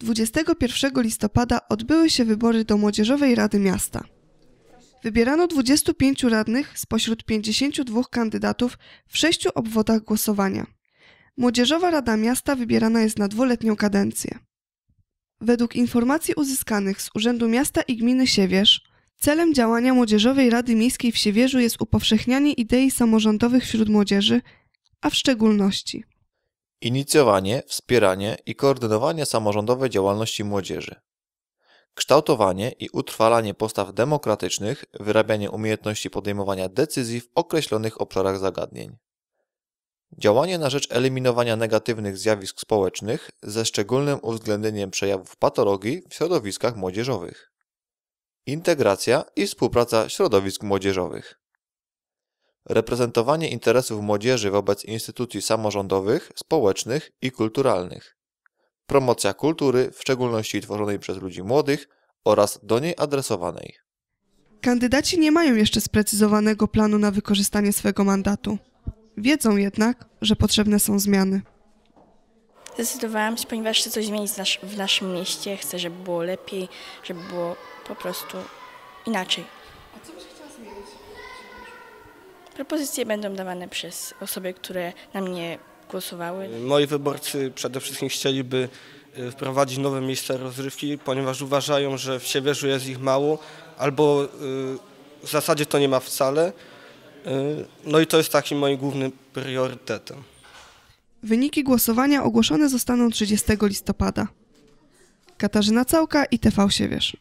21 listopada odbyły się wybory do Młodzieżowej Rady Miasta. Wybierano 25 radnych spośród 52 kandydatów w sześciu obwodach głosowania. Młodzieżowa Rada Miasta wybierana jest na dwuletnią kadencję. Według informacji uzyskanych z Urzędu Miasta i Gminy Siewierz, celem działania Młodzieżowej Rady Miejskiej w Siewierzu jest upowszechnianie idei samorządowych wśród młodzieży, a w szczególności – Inicjowanie, wspieranie i koordynowanie samorządowej działalności młodzieży. Kształtowanie i utrwalanie postaw demokratycznych, wyrabianie umiejętności podejmowania decyzji w określonych obszarach zagadnień. Działanie na rzecz eliminowania negatywnych zjawisk społecznych ze szczególnym uwzględnieniem przejawów patologii w środowiskach młodzieżowych. Integracja i współpraca środowisk młodzieżowych reprezentowanie interesów młodzieży wobec instytucji samorządowych, społecznych i kulturalnych, promocja kultury, w szczególności tworzonej przez ludzi młodych oraz do niej adresowanej. Kandydaci nie mają jeszcze sprecyzowanego planu na wykorzystanie swego mandatu. Wiedzą jednak, że potrzebne są zmiany. Zdecydowałam się, ponieważ chcę coś zmienić w naszym mieście. Chcę, żeby było lepiej, żeby było po prostu inaczej. A co byś chciała zmienić? Propozycje będą dawane przez osoby, które na mnie głosowały. Moi wyborcy przede wszystkim chcieliby e, wprowadzić nowe miejsca rozrywki, ponieważ uważają, że w Siewierzu jest ich mało albo e, w zasadzie to nie ma wcale. E, no i to jest taki moim głównym priorytetem. Wyniki głosowania ogłoszone zostaną 30 listopada. Katarzyna Całka i TV Siewierz.